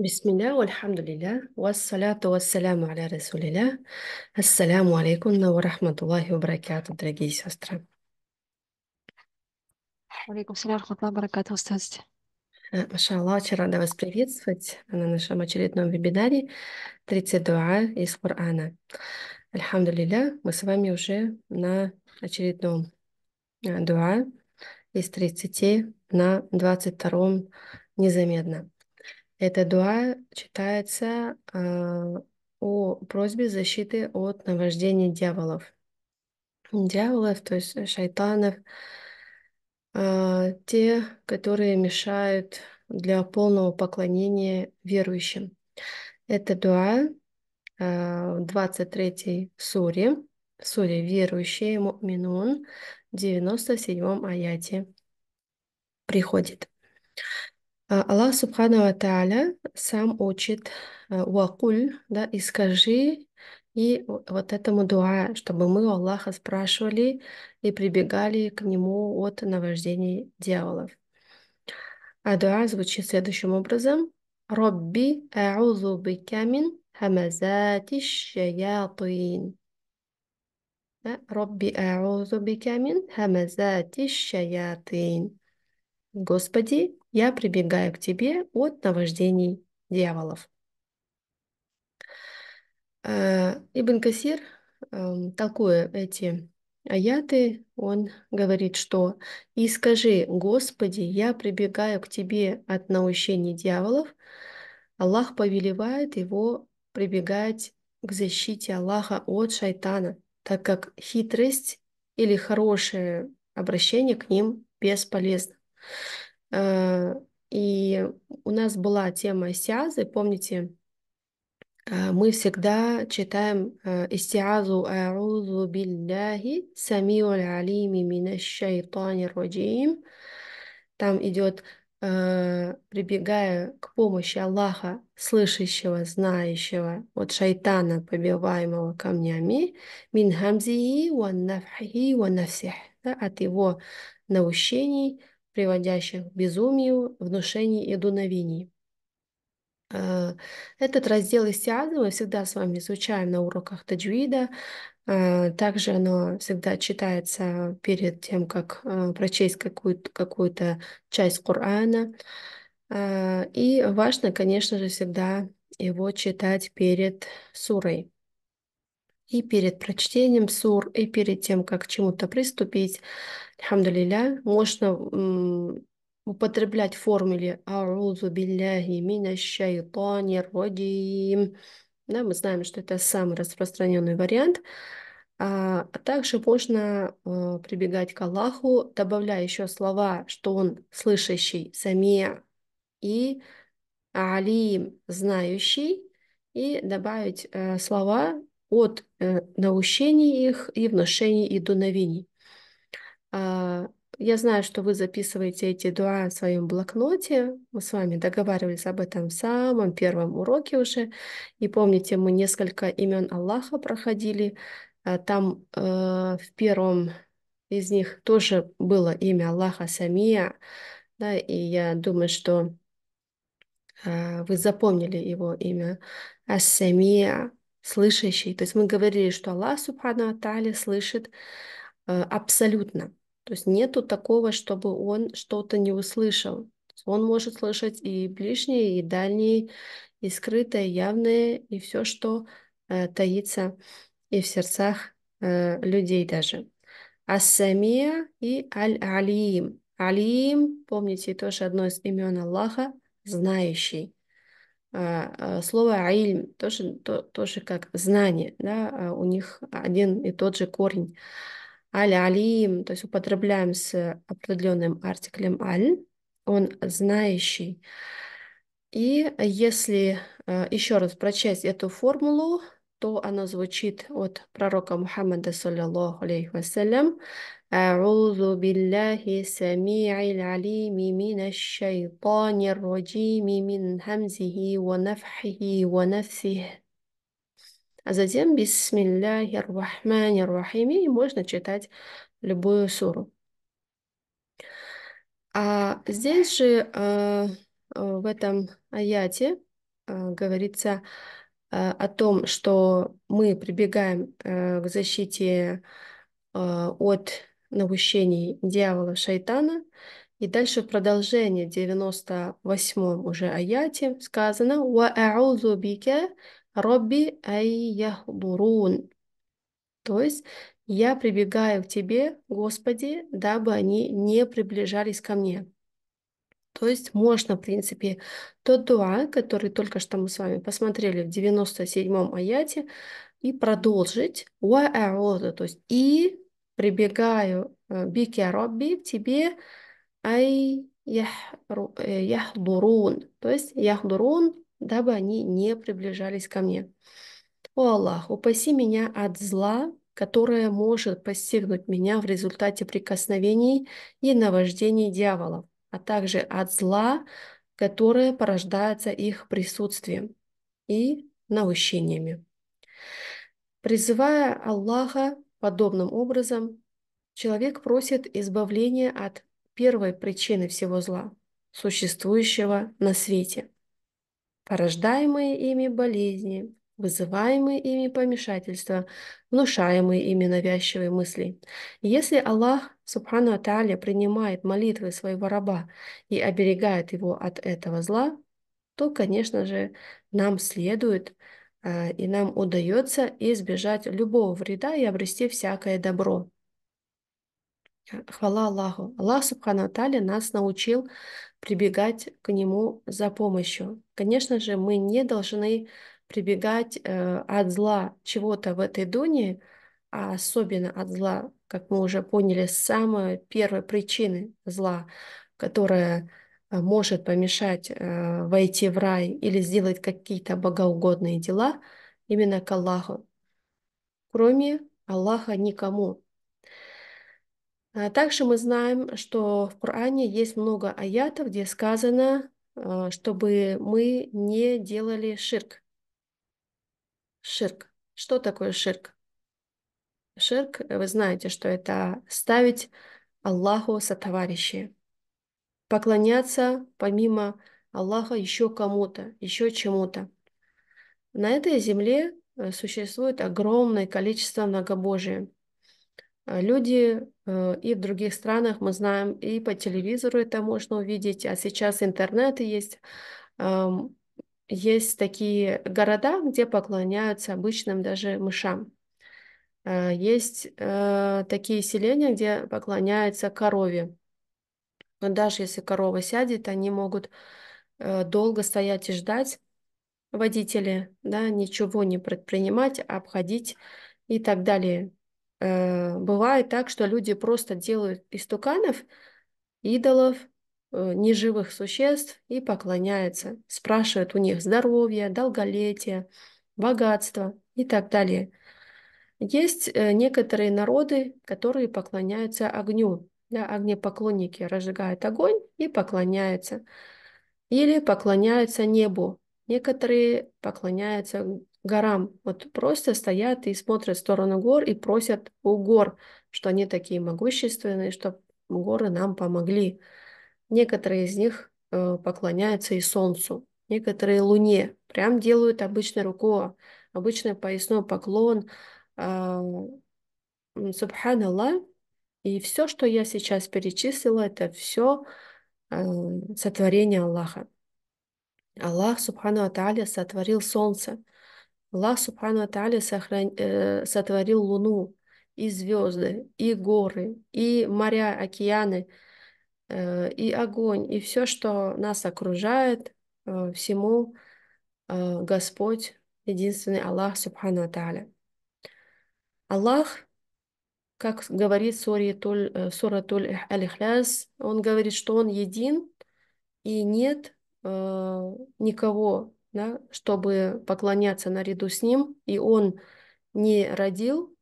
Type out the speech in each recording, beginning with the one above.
Бисмилля, вальхамдулилля, вассаляту вассаляму аля расулилля, ассаляму алейкум на рахматуллахи баракату, дорогие сестры. Алейкум салям, рахматуллахи баракату, устазите. Э, Машалла, очень рада вас приветствовать на нашем очередном вебинаре 30 дуа из Корана. Альхамдулилля, мы с вами уже на очередном э, дуа из 30 на 22 незаметно. Эта дуа читается э, о просьбе защиты от наваждения дьяволов. Дьяволов, то есть шайтанов, э, те, которые мешают для полного поклонения верующим. Это дуа э, 23 суре, суре верующие, Муминун, в 97 аяте приходит. А, Аллах Субхану Тааля сам учит Уакуль, э, да, «И скажи», и вот этому дуа, чтобы мы у Аллаха спрашивали и прибегали к нему от наваждений дьяволов. А дуа звучит следующим образом. «Робби аузу бикамин хамазати шаятуин». «Робби аузу бикамин хамазати шаятуин». Господи, я прибегаю к тебе от наваждений дьяволов. Э, Ибн Касир, эм, толкуя эти аяты, он говорит, что «И скажи, Господи, я прибегаю к Тебе от наущений дьяволов». Аллах повелевает его прибегать к защите Аллаха от шайтана, так как хитрость или хорошее обращение к ним бесполезно. Э, и у нас была тема Исиазы, помните, э, мы всегда читаем э, «Истиазу а'узу билляхи самиу алими минаш шайтани раджим». Там идет прибегая к помощи Аллаха, слышащего, знающего, от шайтана, побиваемого камнями, мин хамзии, ван нафхи, ван нафсих, да, от его наущений, приводящих к безумию, внушений и дуновений. Э, этот раздел Исиады мы всегда с вами изучаем на уроках Таджвида. Э, также оно всегда читается перед тем, как э, прочесть какую-то какую часть Корана. И важно, конечно же, всегда его читать перед сурой и перед прочтением сур, и перед тем, как к чему-то приступить, алхамдулилля, можно употреблять в формуле «Аузу билляхи мина шайтани родим». Да, мы знаем, что это самый распространенный вариант. А, а также можно э, прибегать к Аллаху, добавляя еще слова, что он слышащий, самия, и алим, знающий, и добавить э, слова от э, наущений их и вношений и дуновений. А, я знаю, что вы записываете эти дуа в своем блокноте. Мы с вами договаривались об этом в самом первом уроке уже. И помните, мы несколько имен Аллаха проходили. А там э, в первом из них тоже было имя Аллаха Самия. Да, и я думаю, что э, вы запомнили его имя Ас-Самия слышащий. То есть мы говорили, что Аллах Субхану Атали слышит э, абсолютно. То есть нету такого, чтобы он что-то не услышал. Он может слышать и ближние, и дальние, и скрытое, и явное, и все, что э, таится и в сердцах э, людей даже. Ассамия и Аль-Алиим. Алиим, помните, тоже одно из имен Аллаха, знающий. А, а, слово «аильм» тоже, то, тоже как знание, да, а у них один и тот же корень. Аль-алим, то есть употребляем с определенным артиклем «аль», он знающий. И если еще раз прочесть эту формулу, то оно звучит от пророка Мухаммада, саллиллаху алейхи вассалям, «Аузу биллахи сами'ил алими мина шайтани раджими мин хамзихи ва нафхихи ва нафсихи». А затем «Бисмилляхи рахмани рахими» и можно читать любую суру. А здесь же э, э, в этом аяте э, говорится Э, о том, что мы прибегаем э, к защите э, от наущений дьявола шайтана. И дальше в продолжение 98 уже аяте сказано «Ва аузу бика робби айяхдурун». То есть «Я прибегаю к тебе, Господи, дабы они не приближались ко мне». То есть можно, в принципе, тот дуа, который только что мы с вами посмотрели в 97-м аяте, и продолжить «Уа'аоду», то есть «И прибегаю э, бики робби к тебе, ай э, яхдурун», то есть «яхдурун», дабы они не приближались ко мне. «О Аллах, упаси меня от зла, которое может постигнуть меня в результате прикосновений и наваждений дьяволов а также от зла, которое порождается их присутствием и наущениями. Призывая Аллаха подобным образом, человек просит избавления от первой причины всего зла, существующего на свете. Порождаемые ими болезни, вызываемые ими помешательства, внушаемые ими навязчивые мысли. Если Аллах, Субхану Аталя, принимает молитвы своего раба и оберегает его от этого зла, то, конечно же, нам следует э, и нам удается избежать любого вреда и обрести всякое добро. Хвала Аллаху. Аллах Субхану Аталя нас научил прибегать к Нему за помощью. Конечно же, мы не должны прибегать э, от зла чего-то в этой Дуне, а особенно от зла, как мы уже поняли, самой первой причины зла, которая э, может помешать э, войти в рай или сделать какие-то богоугодные дела, именно к Аллаху. Кроме Аллаха никому. А также мы знаем, что в Коране есть много аятов, где сказано, чтобы мы не делали ширк. Ширк. Что такое ширк? Ширк, э, вы знаете, что это ставить Аллаху сотоварищи, поклоняться помимо Аллаха еще кому-то, еще чему-то. На этой земле э, существует огромное количество многобожия. Э, люди и в других странах, мы знаем, и по телевизору это можно увидеть, а сейчас интернет есть, есть такие города, где поклоняются обычным даже мышам. Э, есть э, такие селения, где поклоняются корове. Но даже если корова сядет, они могут э, долго стоять и ждать водители, да, ничего не предпринимать, обходить и так далее. Э, бывает так, что люди просто делают из туканов идолов, Э, неживых существ и поклоняется, спрашивает у них здоровье, долголетие, богатство и так далее. Есть э, некоторые народы, которые поклоняются огню. Да, огнепоклонники разжигают огонь и поклоняются. Или поклоняются небу. Некоторые поклоняются горам. Вот просто стоят и смотрят в сторону гор и просят у гор, что они такие могущественные, чтобы горы нам помогли. Некоторые из них э, поклоняются и солнцу, некоторые луне. Прям делают обычный рукой, обычный поясной поклон. А, Субханалла И все, что я сейчас перечислила, это все э, сотворение Аллаха. Аллах, Субхану Аталя, сотворил солнце. Аллах, Субхану Аталя, сохран... Э, сотворил луну и звезды, и горы, и моря, океаны – Э, и огонь, и все, что нас окружает, э, всему э, Господь, единственный Аллах, Субхану Тааля. Аллах, как говорит Суратуль Алихляс, он говорит, что он един, и нет никого, да, чтобы поклоняться наряду с ним, и он не родил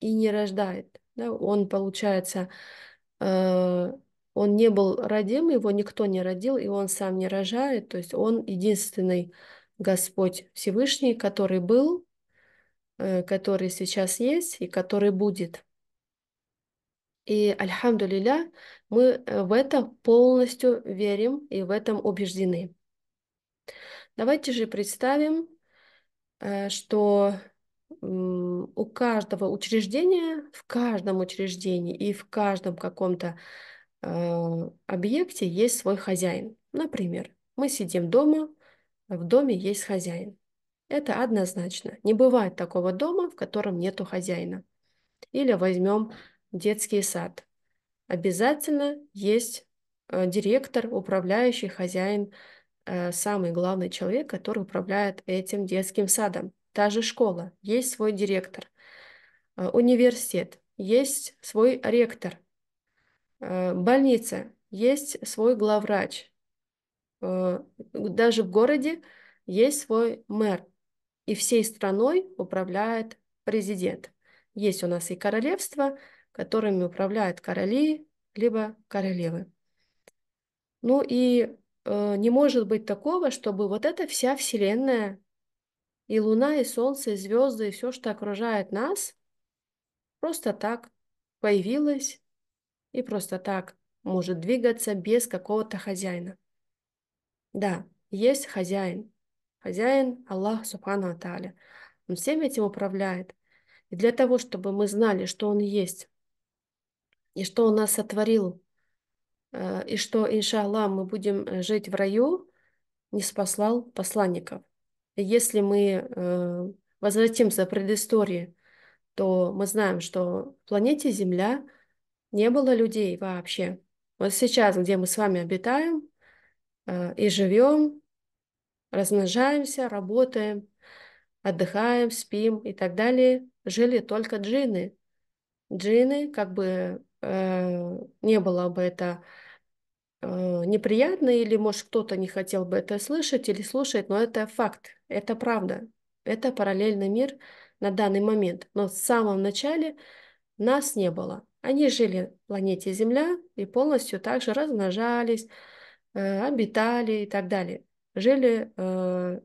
и не рождает. Да, он, получается, он не был родим, его никто не родил, и он сам не рожает. То есть он единственный Господь Всевышний, который был, э, который сейчас есть и который будет. И, альхамду лиля, мы э, в это полностью верим и в этом убеждены. Давайте же представим, э, что у каждого учреждения, в каждом учреждении и в каждом каком-то Э, объекте есть свой хозяин. Например, мы сидим дома, в доме есть хозяин. Это однозначно. Не бывает такого дома, в котором нету хозяина. Или возьмем детский сад. Обязательно есть э, директор, управляющий, хозяин, э, самый главный человек, который управляет этим детским садом. Та же школа, есть свой директор. Университет, есть свой ректор. Э, больнице есть свой главврач. Э, даже в городе есть свой мэр. И всей страной управляет президент. Есть у нас и королевство, которыми управляют короли, либо королевы. Ну и э, не может быть такого, чтобы вот эта вся Вселенная, и Луна, и Солнце, и звезды, и все, что окружает нас, просто так появилось и просто так может двигаться без какого-то хозяина. Да, есть хозяин. Хозяин Аллах Субхану Аталя. Он всем этим управляет. И для того, чтобы мы знали, что Он есть, и что Он нас сотворил, э, и что, иншаллах, мы будем э, жить в раю, не спаслал посланников. И если мы э, возвратимся к предыстории, то мы знаем, что планете Земля не было людей вообще. Вот сейчас, где мы с вами обитаем э, и живем, размножаемся, работаем, отдыхаем, спим и так далее, жили только джинны. Джинны, как бы э, не было бы это э, неприятно, или, может, кто-то не хотел бы это слышать или слушать, но это факт, это правда, это параллельный мир на данный момент. Но в самом начале нас не было. Они жили в планете Земля и полностью также размножались, э, обитали и так далее. Жили, э,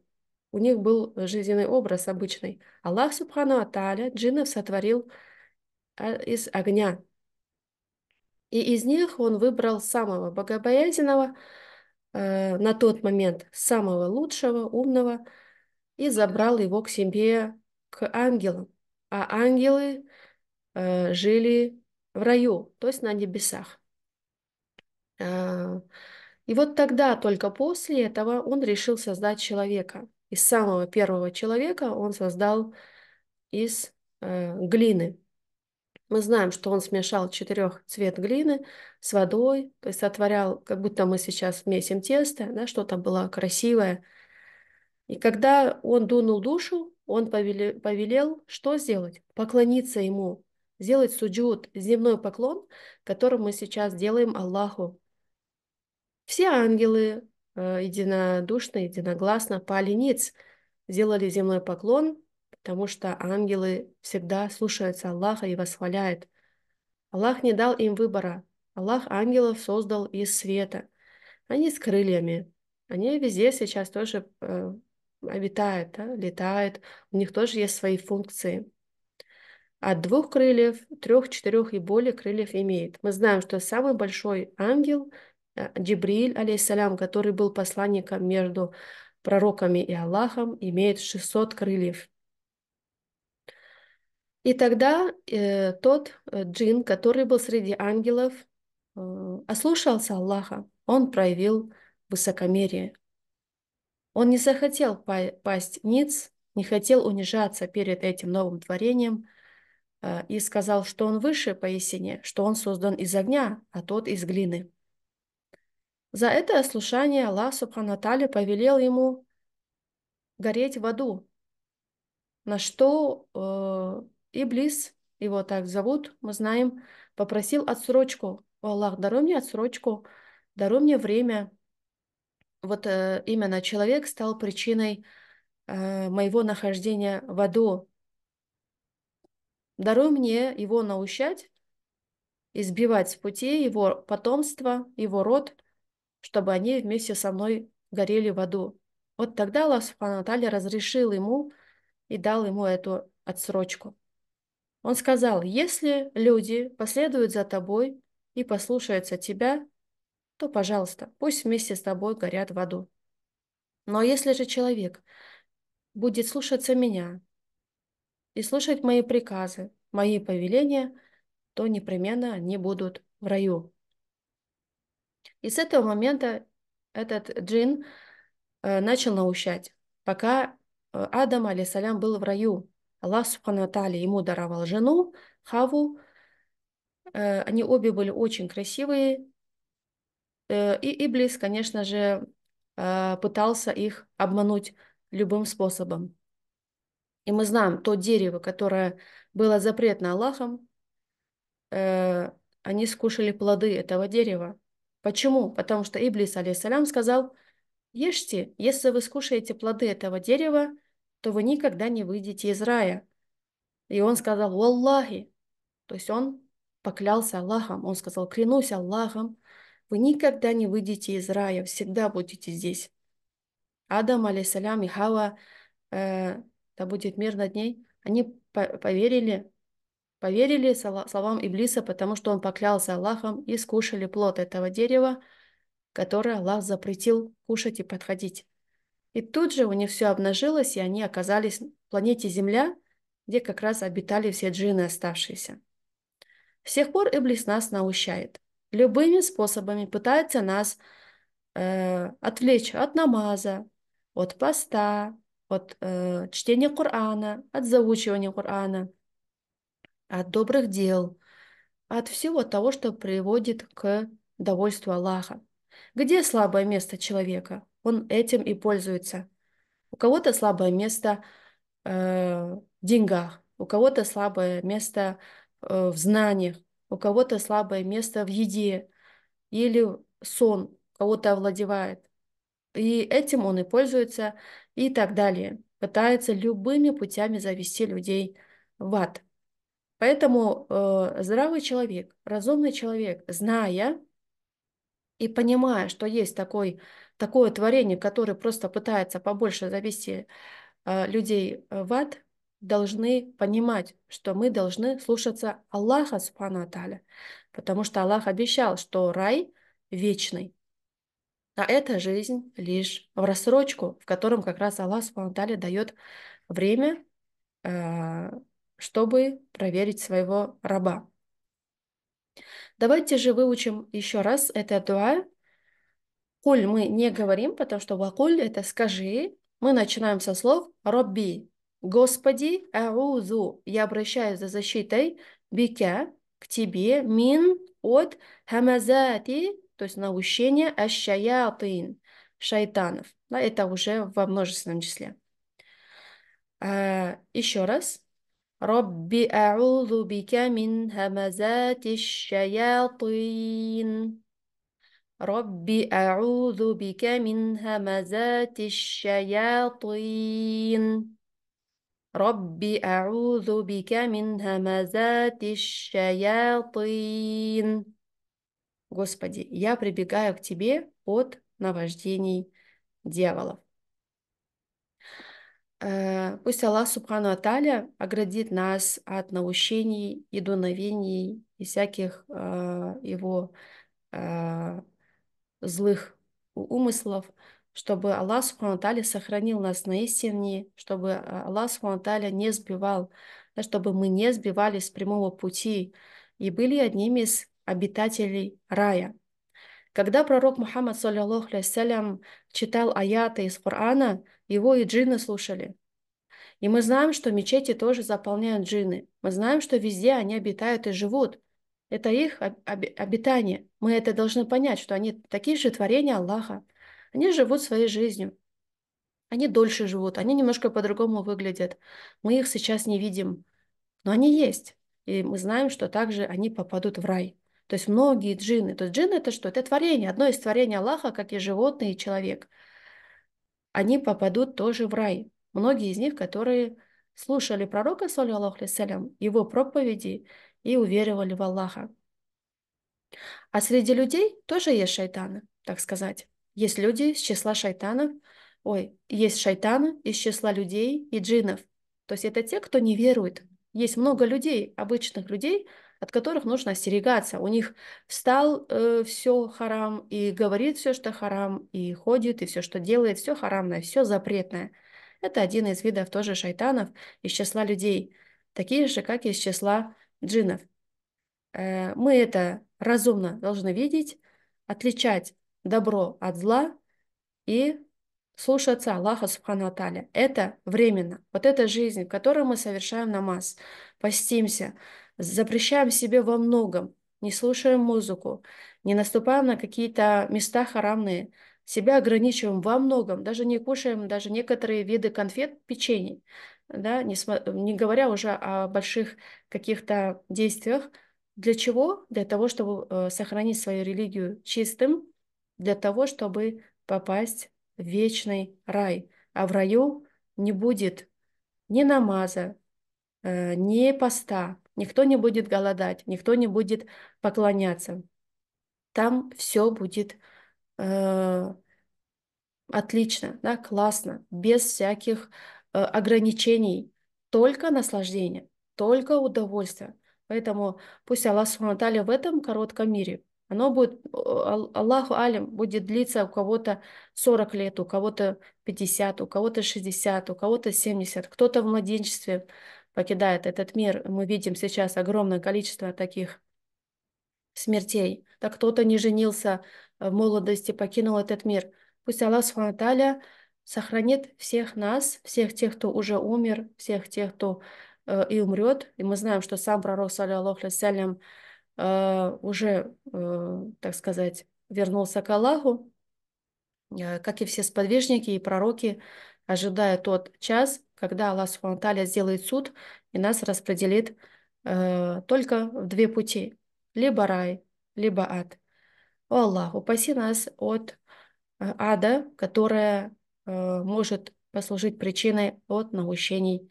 у них был жизненный образ обычный. Аллах Субхану Аталя джиннов сотворил э, из огня. И из них он выбрал самого богобоязненного на тот момент, самого лучшего, умного, и забрал его к себе, к ангелам. А ангелы жили в раю, то есть на небесах. А, и вот тогда, только после этого, он решил создать человека. Из самого первого человека он создал из э, глины. Мы знаем, что он смешал четырех цвет глины с водой, то есть отворял, как будто мы сейчас месим тесто, да, что-то было красивое. И когда он дунул душу, он повелел, повелел что сделать? Поклониться ему, сделать суджуд, земной поклон, который мы сейчас делаем Аллаху. Все ангелы э, единодушно, единогласно по ниц, сделали земной поклон, потому что ангелы всегда слушаются Аллаха и восхваляют. Аллах не дал им выбора. Аллах ангелов создал из света. Они с крыльями. Они везде сейчас тоже э, обитают, да, летают. У них тоже есть свои функции от двух крыльев, трех, четырех и более крыльев имеет. Мы знаем, что самый большой ангел э, Джибриль, алейсалям, который был посланником между пророками и Аллахом, имеет 600 крыльев. И тогда э, тот э, джин, который был среди ангелов, э, ослушался Аллаха. Он проявил высокомерие. Он не захотел па- пасть ниц, не хотел унижаться перед этим новым творением – Э, и сказал, что он выше поясине, что он создан из огня, а тот из глины. За это ослушание Аллах Субханатали повелел ему гореть в аду, на что э, Иблис, его так зовут, мы знаем, попросил отсрочку. О Аллах, даруй мне отсрочку, даруй мне время. Вот э, именно человек стал причиной э, моего нахождения в аду, Даруй мне его наущать, избивать с пути его потомство, его род, чтобы они вместе со мной горели в аду. Вот тогда Аллах Наталья разрешил ему и дал ему эту отсрочку. Он сказал, если люди последуют за тобой и послушаются тебя, то, пожалуйста, пусть вместе с тобой горят в аду. Но если же человек будет слушаться меня и слушать мои приказы, мои повеления, то непременно они будут в раю. И с этого момента этот джин э, начал наущать, пока э, Адам, алисалям, был в раю. Аллах Субхану Атали ему даровал жену, Хаву. Э, они обе были очень красивые. И Иблис, конечно же, пытался их обмануть любым способом. И мы знаем, то дерево, которое было запретно Аллахом, э, они скушали плоды этого дерева. Почему? Потому что Иблис, алейсалям, сказал, ешьте, если вы скушаете плоды этого дерева, то вы никогда не выйдете из рая. И он сказал, «Валлахи». То есть он поклялся Аллахом. Он сказал, клянусь Аллахом, вы никогда не выйдете из рая, всегда будете здесь. Адам, алейсалям, и Хава э, да будет мир над ней, они поверили, поверили словам Иблиса, потому что он поклялся Аллахом и скушали плод этого дерева, которое Аллах запретил кушать и подходить. И тут же у них все обнажилось, и они оказались на планете Земля, где как раз обитали все джины оставшиеся. С тех пор Иблис нас наущает. Любыми способами пытается нас э, отвлечь от намаза, от поста, от э, чтения Корана, от заучивания Корана, от добрых дел, от всего того, что приводит к довольству Аллаха. Где слабое место человека? Он этим и пользуется. У кого-то слабое место э, в деньгах, у кого-то слабое место э, в знаниях, у кого-то слабое место в еде или сон кого-то овладевает. И этим он и пользуется, и так далее. Пытается любыми путями завести людей в ад. Поэтому э, здравый человек, разумный человек, зная и понимая, что есть такой, такое творение, которое просто пытается побольше завести э, людей в ад, должны понимать, что мы должны слушаться Аллаха Субхану Аталя, потому что Аллах обещал, что рай вечный. А эта жизнь лишь в рассрочку, в котором как раз Аллах Субтитры дает время, а, чтобы проверить своего раба. Давайте же выучим еще раз это дуа. Коль мы не говорим, потому что вакуль это скажи. Мы начинаем со слов «Робби», «Господи», «Аузу», «Я обращаюсь за защитой», «Бика», «К тебе», «Мин», «От», «Хамазати», то есть наущение ащаятын, шайтанов. Да, это уже во множественном числе. А, еще раз. Робби а'уду бика мин хамазати шаятын. Робби а'уду бика мин хамазати шаятын. Робби а'уду бика мин хамазати шаятын. Господи, я прибегаю к Тебе от наваждений дьяволов. Э, пусть Аллах Субхану Аталя оградит нас от наущений и дуновений и всяких э, его э, злых умыслов, чтобы Аллах Субхану Аталя сохранил нас на истине, чтобы Аллах Субхану Аталя не сбивал, чтобы мы не сбивались с прямого пути и были одними из обитателей рая. Когда пророк Мухаммад, саллиллаху алейсалям, читал аяты из Корана, его и джинны слушали. И мы знаем, что мечети тоже заполняют джинны. Мы знаем, что везде они обитают и живут. Это их обитание. Мы это должны понять, что они такие же творения Аллаха. Они живут своей жизнью. Они дольше живут, они немножко по-другому выглядят. Мы их сейчас не видим, но они есть. И мы знаем, что также они попадут в рай. То есть многие джинны. То есть джинны это что? Это творение, одно из творений Аллаха, как и животные, и человек. Они попадут тоже в рай. Многие из них, которые слушали пророка, саллиллаху алейсалям, его проповеди и уверовали в Аллаха. А среди людей тоже есть шайтаны, так сказать. Есть люди из числа шайтанов, ой, есть шайтаны из числа людей и джинов. То есть это те, кто не верует. Есть много людей, обычных людей, от которых нужно остерегаться. У них встал э, все харам, и говорит все, что харам, и ходит, и все, что делает, все харамное, все запретное. Это один из видов тоже шайтанов из числа людей, такие же, как и из числа джинов. Э, мы это разумно должны видеть, отличать добро от зла и слушаться Аллаха Субхану Аталя. Это временно. Вот эта жизнь, в которой мы совершаем намаз, постимся, запрещаем себе во многом, не слушаем музыку, не наступаем на какие-то места харамные, себя ограничиваем во многом, даже не кушаем даже некоторые виды конфет, печений, да, не, не говоря уже о больших каких-то действиях. Для чего? Для того, чтобы э, сохранить свою религию чистым, для того, чтобы попасть в вечный рай. А в раю не будет ни намаза, э, ни поста, Никто не будет голодать, никто не будет поклоняться. Там все будет э, отлично, да, классно, без всяких э, ограничений, только наслаждение, только удовольствие. Поэтому пусть Аллах Субхану в этом коротком мире оно будет, Аллаху Алим, будет длиться у кого-то 40 лет, у кого-то 50, у кого-то 60, у кого-то 70, кто-то в младенчестве покидает этот мир. Мы видим сейчас огромное количество таких смертей. Да кто-то не женился в молодости, покинул этот мир. Пусть Аллах Субхану сохранит всех нас, всех тех, кто уже умер, всех тех, кто э, и умрет. И мы знаем, что сам пророк, саллиллаху алейсалям, э, уже, э, так сказать, вернулся к Аллаху, э, как и все сподвижники и пророки, ожидая тот час, когда Аллах Субтитры сделает суд и нас распределит э, только в две пути – либо рай, либо ад. О Аллах, упаси нас от э, ада, которая э, может послужить причиной от наущений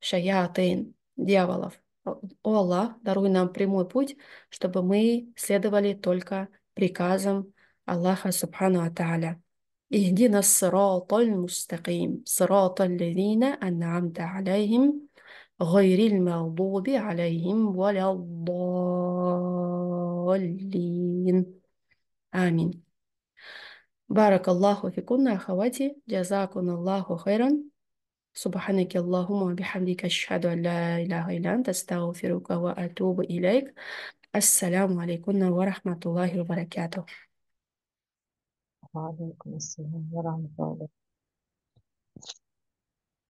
шаятын, дьяволов. О Аллах, даруй нам прямой путь, чтобы мы следовали только приказам Аллаха Субхану Ата'аля. اهدنا الصراط المستقيم صراط الذين أنعمت عليهم غير المغضوب عليهم ولا الضالين آمين بارك الله فيكن أخواتي جزاكم الله خيرا سبحانك اللهم وبحمدك أشهد أن لا إله إلا أنت أستغفرك وأتوب إليك السلام عليكم ورحمة الله وبركاته I selam ve rahmetullah.